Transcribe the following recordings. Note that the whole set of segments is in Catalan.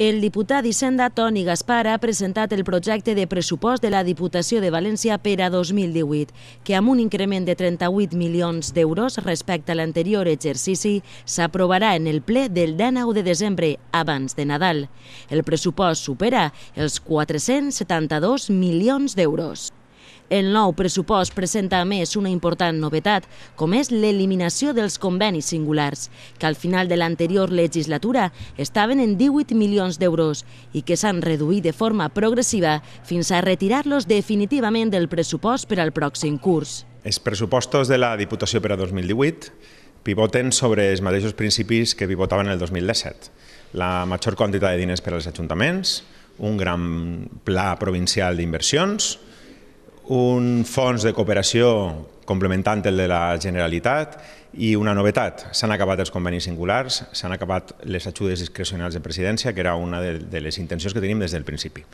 El diputat d'Hisenda, Toni Gaspar, ha presentat el projecte de pressupost de la Diputació de València per a 2018, que amb un increment de 38 milions d'euros respecte a l'anterior exercici s'aprovarà en el ple del 19 de desembre, abans de Nadal. El pressupost supera els 472 milions d'euros. El nou pressupost presenta, a més, una important novetat, com és l'eliminació dels convenis singulars, que al final de l'anterior legislatura estaven en 18 milions d'euros i que s'han reduït de forma progressiva fins a retirar-los definitivament del pressupost per al pròxim curs. Els pressupostos de la Diputació per a 2018 pivoten sobre els mateixos principis que pivotaven el 2017. La major quantitat de diners per als ajuntaments, un gran pla provincial d'inversions, un fons de cooperació complementant el de la Generalitat i una novetat, s'han acabat els convenis singulars, s'han acabat les ajudes discrecionals de presidència, que era una de les intencions que tenim des del principi.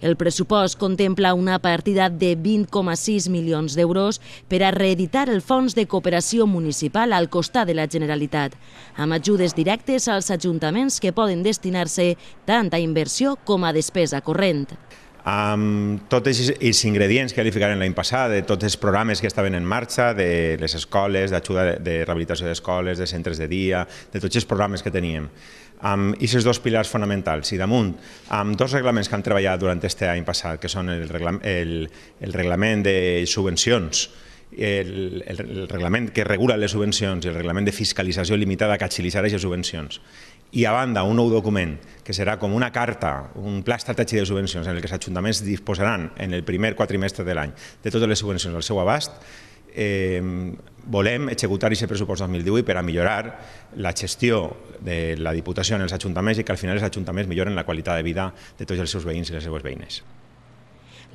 El pressupost contempla una partida de 20,6 milions d'euros per a reeditar el Fons de Cooperació Municipal al costat de la Generalitat, amb ajudes directes als ajuntaments que poden destinar-se tant a inversió com a despesa corrent amb tots els ingredients que li ficaren l'any passat, de tots els programes que estaven en marxa, de les escoles, d'ajuda de rehabilitació d'escoles, de centres de dia, de tots els programes que teníem. Amb aquests dos pilars fonamentals i damunt, amb dos reglaments que han treballat durant aquest any passat, que són el, reglament, el, el reglament de subvencions, el, el, el reglament que regula les subvencions i el reglament de fiscalització limitada que agilitzarà les subvencions. I a banda, un nou document que serà com una carta, un pla estratègic de subvencions en el que els ajuntaments disposaran en el primer quatrimestre de l'any de totes les subvencions al seu abast, eh, volem executar aquest pressupost 2018 per a millorar la gestió de la Diputació en els ajuntaments i que al final els ajuntaments milloren la qualitat de vida de tots els seus veïns i les seues veïnes.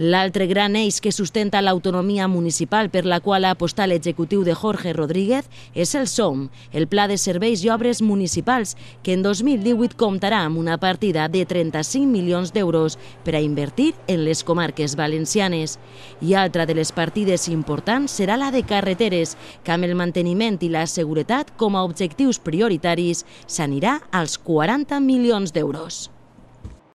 L'altre gran eix que sustenta l'autonomia municipal per la qual ha apostat l'executiu de Jorge Rodríguez és el SOM, el Pla de Serveis i Obres Municipals, que en 2018 comptarà amb una partida de 35 milions d'euros per a invertir en les comarques valencianes. I altra de les partides importants serà la de carreteres, que amb el manteniment i la seguretat com a objectius prioritaris s'anirà als 40 milions d'euros.